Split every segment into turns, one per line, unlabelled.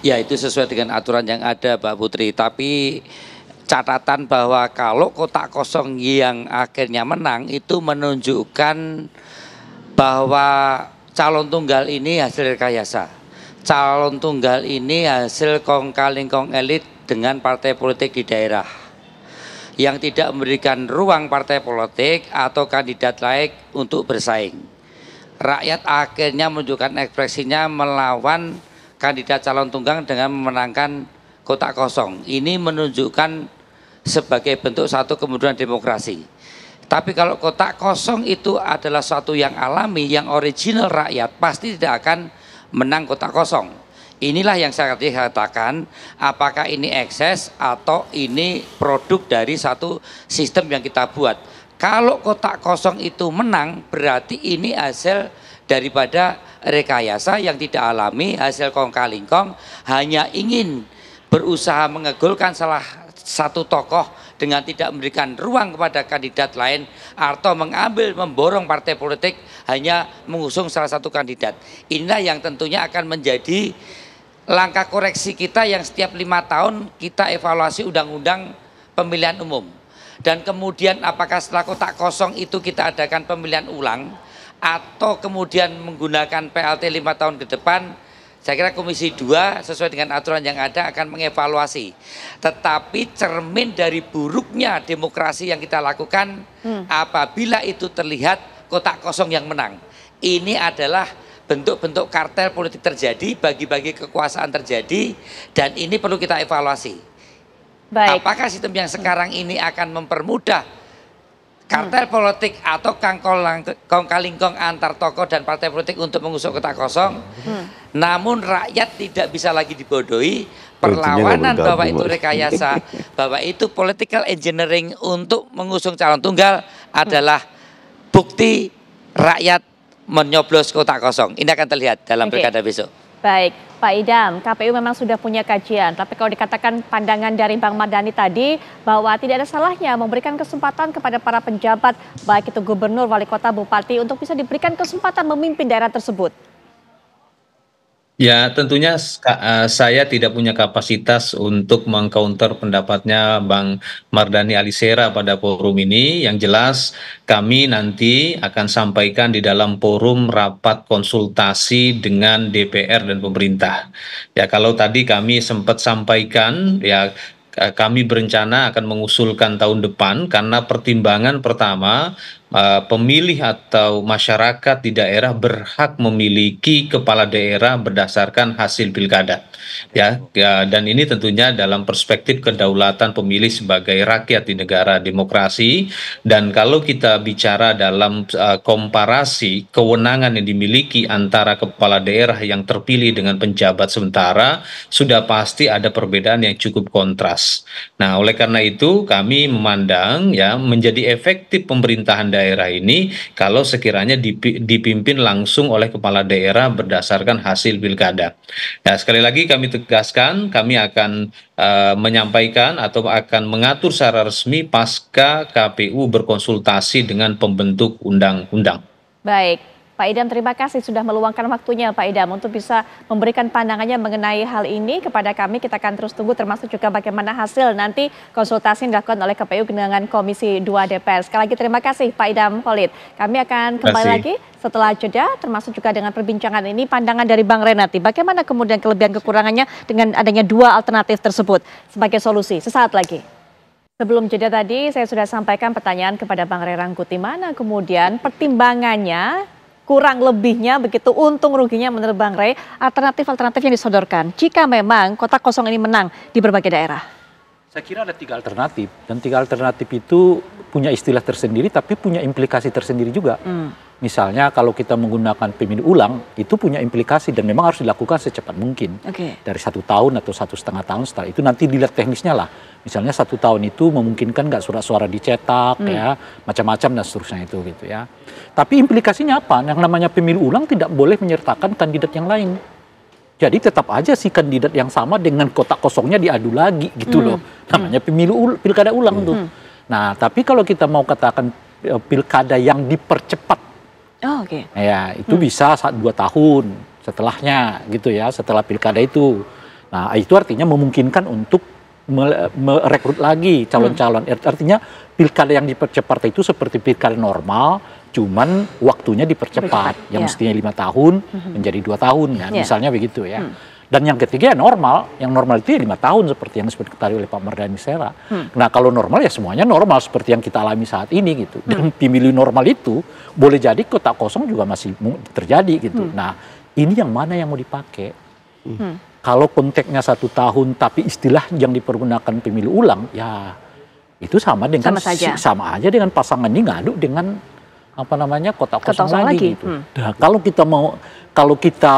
Ya itu sesuai dengan aturan yang ada Mbak Putri. Tapi catatan bahwa kalau kotak kosong yang akhirnya menang itu menunjukkan bahwa calon tunggal ini hasil rekayasa. Calon tunggal ini hasil kong kong elit dengan partai politik di daerah yang tidak memberikan ruang partai politik atau kandidat lain untuk bersaing. Rakyat akhirnya menunjukkan ekspresinya melawan kandidat calon tunggang dengan memenangkan kotak kosong. Ini menunjukkan sebagai bentuk satu kemudian demokrasi. Tapi kalau kotak kosong itu adalah suatu yang alami, yang original rakyat, pasti tidak akan menang kotak kosong. Inilah yang saya katakan, apakah ini ekses atau ini produk dari satu sistem yang kita buat kalau kotak kosong itu menang, berarti ini hasil daripada rekayasa yang tidak alami, hasil kong kong hanya ingin berusaha mengegolkan salah satu tokoh dengan tidak memberikan ruang kepada kandidat lain atau mengambil memborong partai politik hanya mengusung salah satu kandidat. Inilah yang tentunya akan menjadi langkah koreksi kita yang setiap lima tahun kita evaluasi undang-undang pemilihan umum. Dan kemudian apakah setelah kotak kosong itu kita adakan pemilihan ulang atau kemudian menggunakan PLT lima tahun ke depan, saya kira Komisi 2 sesuai dengan aturan yang ada akan mengevaluasi. Tetapi cermin dari buruknya demokrasi yang kita lakukan hmm. apabila itu terlihat kotak kosong yang menang. Ini adalah bentuk-bentuk kartel politik terjadi, bagi-bagi kekuasaan terjadi dan ini perlu kita evaluasi. Baik. Apakah sistem yang sekarang ini akan mempermudah kartel hmm. politik atau kong kalingkong antar tokoh dan partai politik untuk mengusung kota kosong? Hmm. Namun rakyat tidak bisa lagi dibodohi perlawanan bahwa itu rekayasa, bahwa itu political engineering untuk mengusung calon tunggal adalah bukti rakyat menyoblos kota kosong. Ini akan terlihat dalam okay. pilkada besok.
Baik, Pak Idam, KPU memang sudah punya kajian, tapi kalau dikatakan pandangan dari Bang Madani tadi bahwa tidak ada salahnya memberikan kesempatan kepada para penjabat, baik itu gubernur, wali kota, bupati, untuk bisa diberikan kesempatan memimpin daerah tersebut.
Ya, tentunya eh, saya tidak punya kapasitas untuk mengcounter pendapatnya Bang Mardhani Alisera pada forum ini. Yang jelas kami nanti akan sampaikan di dalam forum rapat konsultasi dengan DPR dan pemerintah. Ya, kalau tadi kami sempat sampaikan ya kami berencana akan mengusulkan tahun depan karena pertimbangan pertama Eh, pemilih atau masyarakat di daerah berhak memiliki kepala daerah berdasarkan hasil pilkada ya. ya, dan ini tentunya dalam perspektif kedaulatan pemilih sebagai rakyat di negara demokrasi dan kalau kita bicara dalam eh, komparasi kewenangan yang dimiliki antara kepala daerah yang terpilih dengan penjabat sementara sudah pasti ada perbedaan yang cukup kontras nah oleh karena itu kami memandang ya menjadi efektif pemerintahan daerah ini kalau sekiranya dipimpin langsung oleh kepala daerah berdasarkan hasil pilkada. Nah, sekali lagi kami tegaskan kami akan uh, menyampaikan atau akan mengatur secara resmi pasca KPU berkonsultasi dengan pembentuk undang-undang.
Baik, Pak Idam terima kasih sudah meluangkan waktunya Pak Idam untuk bisa memberikan pandangannya mengenai hal ini kepada kami. Kita akan terus tunggu termasuk juga bagaimana hasil nanti konsultasi yang dilakukan oleh KPU dengan Komisi 2 DPR. Sekali lagi terima kasih Pak Idam Polit, Kami akan kembali lagi setelah jeda termasuk juga dengan perbincangan ini pandangan dari Bang Renati bagaimana kemudian kelebihan kekurangannya dengan adanya dua alternatif tersebut sebagai solusi sesaat lagi. Sebelum jeda tadi saya sudah sampaikan pertanyaan kepada Bang Rerangkuti mana kemudian pertimbangannya kurang lebihnya begitu untung ruginya menurut Bang Ray alternatif-alternatif yang disodorkan jika memang kota kosong ini menang di berbagai daerah?
Saya kira ada tiga alternatif dan tiga alternatif itu punya istilah tersendiri tapi punya implikasi tersendiri juga. Hmm misalnya kalau kita menggunakan pemilu ulang itu punya implikasi dan memang harus dilakukan secepat mungkin okay. dari satu tahun atau satu setengah tahun setelah itu nanti dilihat teknisnya lah misalnya satu tahun itu memungkinkan nggak surat suara dicetak hmm. ya macam-macam dan seterusnya itu gitu ya tapi implikasinya apa yang namanya pemilu ulang tidak boleh menyertakan kandidat yang lain jadi tetap aja si kandidat yang sama dengan kotak kosongnya diadu lagi gitu hmm. loh. Hmm. Namanya pemilu ul pilkada ulang hmm. tuh. Nah, tapi kalau kita mau katakan e, pilkada yang dipercepat
Oh, Oke. Okay.
Ya itu hmm. bisa saat dua tahun setelahnya gitu ya setelah pilkada itu. Nah itu artinya memungkinkan untuk merekrut lagi calon-calon. Hmm. Artinya pilkada yang dipercepat itu seperti pilkada normal, cuman waktunya dipercepat. yang ya. mestinya lima tahun hmm. menjadi dua tahun kan, ya. misalnya begitu ya. Hmm. Dan yang ketiga ya normal, yang normal itu ya lima tahun seperti yang disebut tadi oleh Pak Mardhani Sera. Hmm. Nah kalau normal ya semuanya normal seperti yang kita alami saat ini gitu. Hmm. Dan pemilu normal itu boleh jadi kotak kosong juga masih terjadi gitu. Hmm. Nah ini yang mana yang mau dipakai? Hmm. hmm. Kalau konteksnya satu tahun tapi istilah yang dipergunakan pemilu ulang ya itu sama dengan sama, saja. sama aja dengan pasangan ini ngaduk dengan apa namanya kota kosong, kota kosong lagi, lagi gitu. Hmm. Nah, kalau kita mau kalau kita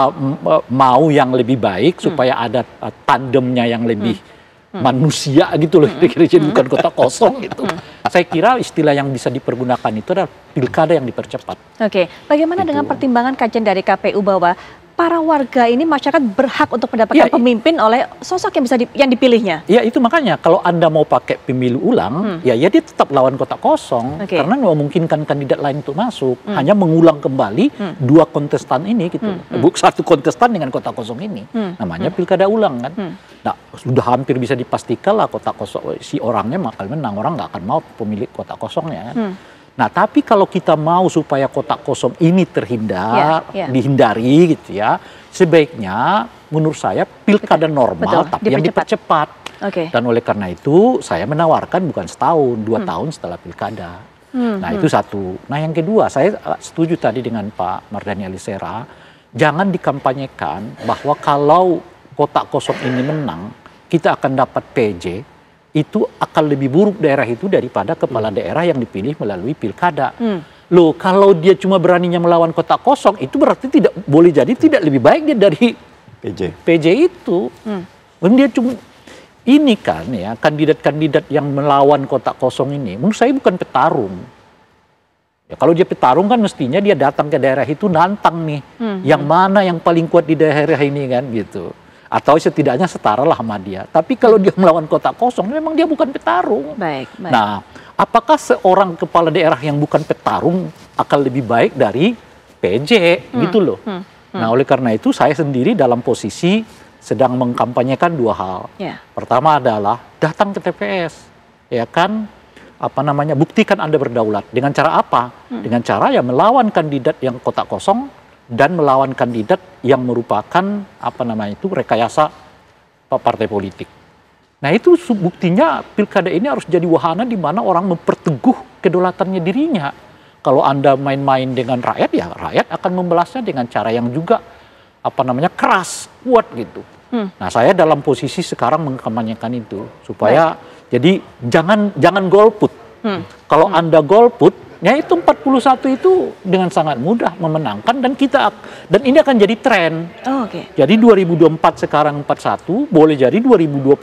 eh, mau yang lebih baik hmm. supaya ada eh, tandemnya yang lebih hmm. Hmm. manusia gitu loh kira-kira hmm. jadi hmm. bukan kota kosong hmm. gitu. Hmm. Saya kira istilah yang bisa dipergunakan itu adalah pilkada yang dipercepat.
Oke, okay. bagaimana gitu. dengan pertimbangan kajian dari KPU bahwa para warga ini masyarakat berhak untuk mendapatkan ya, pemimpin oleh sosok yang bisa di, yang dipilihnya. Ya
itu makanya kalau anda mau pakai pemilu ulang, hmm. ya ya dia tetap lawan kotak kosong okay. karena memungkinkan kandidat lain untuk masuk, hmm. hanya mengulang kembali hmm. dua kontestan ini gitu, hmm. hmm. satu kontestan dengan kotak kosong ini, hmm. namanya hmm. pilkada ulang kan. Hmm. Nah sudah hampir bisa dipastikan lah kotak kosong si orangnya bakal menang, orang nggak akan mau pemilik kotak kosongnya. Kan? Hmm. Nah, tapi kalau kita mau supaya kotak kosong ini terhindar, yeah, yeah. dihindari gitu ya, sebaiknya menurut saya pilkada normal Betul, tapi dipercepat. yang dipercepat. Okay. Dan oleh karena itu saya menawarkan bukan setahun, dua hmm. tahun setelah pilkada. Hmm, nah, hmm. itu satu. Nah, yang kedua, saya eh, setuju tadi dengan Pak Mardhani Alisera, jangan dikampanyekan bahwa kalau kotak kosong ini menang, kita akan dapat PJ itu akan lebih buruk daerah itu daripada kepala hmm. daerah yang dipilih melalui pilkada. Hmm. Loh, kalau dia cuma beraninya melawan kota kosong, itu berarti tidak boleh jadi hmm. tidak lebih baik dia dari PJ. PJ itu. Hmm. dia cuma ini kan ya, kandidat-kandidat yang melawan kota kosong ini menurut saya bukan petarung. Ya, kalau dia petarung kan mestinya dia datang ke daerah itu nantang nih, hmm. yang mana yang paling kuat di daerah ini kan gitu atau setidaknya setara lah sama dia. Tapi kalau dia melawan kota kosong, memang dia bukan petarung. Baik, baik. Nah, apakah seorang kepala daerah yang bukan petarung akan lebih baik dari PJ hmm. gitu loh? Hmm. Hmm. Nah, oleh karena itu saya sendiri dalam posisi sedang mengkampanyekan dua hal. Yeah. Pertama adalah datang ke TPS, ya kan? apa namanya buktikan anda berdaulat dengan cara apa hmm. dengan cara ya melawan kandidat yang kotak kosong dan melawan kandidat yang merupakan apa namanya itu rekayasa partai politik. Nah itu buktinya pilkada ini harus jadi wahana di mana orang memperteguh kedaulatannya dirinya. Kalau anda main-main dengan rakyat ya rakyat akan membalasnya dengan cara yang juga apa namanya keras kuat gitu. Hmm. Nah saya dalam posisi sekarang mengkampanyekan itu supaya Baik. jadi jangan jangan golput. Hmm. Kalau hmm. anda golput Ya itu 41 itu dengan sangat mudah memenangkan dan kita dan ini akan jadi tren. Oh, Oke. Okay. Jadi 2024 sekarang 41, boleh jadi 2029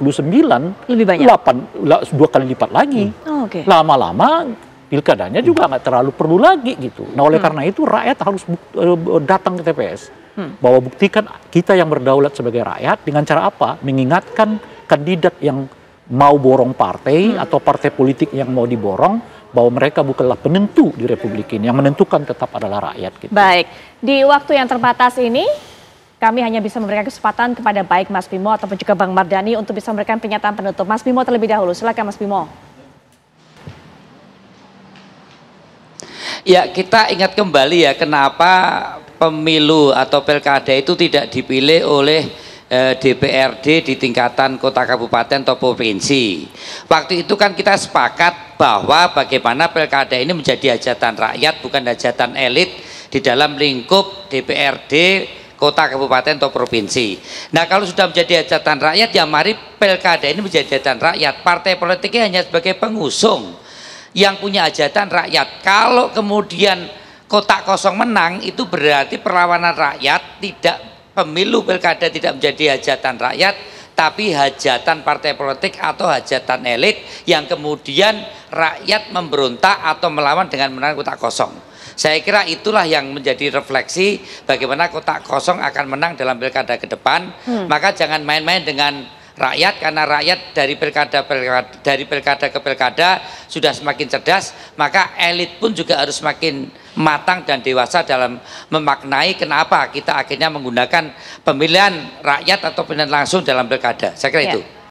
lebih banyak. 8 dua kali lipat lagi. Hmm. Oh, Oke. Okay. Lama-lama pilkadanya juga nggak terlalu perlu lagi gitu. Nah, oleh hmm. karena itu rakyat harus eh, datang ke TPS. Hmm. Bahwa buktikan kita yang berdaulat sebagai rakyat dengan cara apa? Mengingatkan kandidat yang mau borong partai hmm. atau partai politik yang mau diborong bahwa mereka bukanlah penentu di republik ini. Yang menentukan tetap adalah rakyat. Gitu.
Baik, di waktu yang terbatas ini kami hanya bisa memberikan kesempatan kepada baik Mas Bimo ataupun juga Bang Mardani untuk bisa memberikan pernyataan penutup. Mas Bimo terlebih dahulu, silakan Mas Bimo.
Ya kita ingat kembali ya kenapa pemilu atau pilkada itu tidak dipilih oleh DPRD eh, di tingkatan kota kabupaten atau provinsi. Waktu itu kan kita sepakat bahwa bagaimana pilkada ini menjadi hajatan rakyat bukan hajatan elit di dalam lingkup DPRD kota kabupaten atau provinsi. Nah kalau sudah menjadi hajatan rakyat ya mari pilkada ini menjadi hajatan rakyat. Partai politiknya hanya sebagai pengusung yang punya hajatan rakyat. Kalau kemudian kotak kosong menang itu berarti perlawanan rakyat tidak pemilu pilkada tidak menjadi hajatan rakyat tapi hajatan partai politik atau hajatan elit yang kemudian rakyat memberontak atau melawan dengan menang kotak kosong. Saya kira itulah yang menjadi refleksi bagaimana kotak kosong akan menang dalam pilkada ke depan. Hmm. Maka jangan main-main dengan rakyat karena rakyat dari pilkada, dari pilkada ke pilkada sudah semakin cerdas maka elit pun juga harus semakin matang dan dewasa dalam memaknai kenapa kita akhirnya menggunakan pemilihan rakyat atau pemilihan langsung dalam pilkada saya kira ya. itu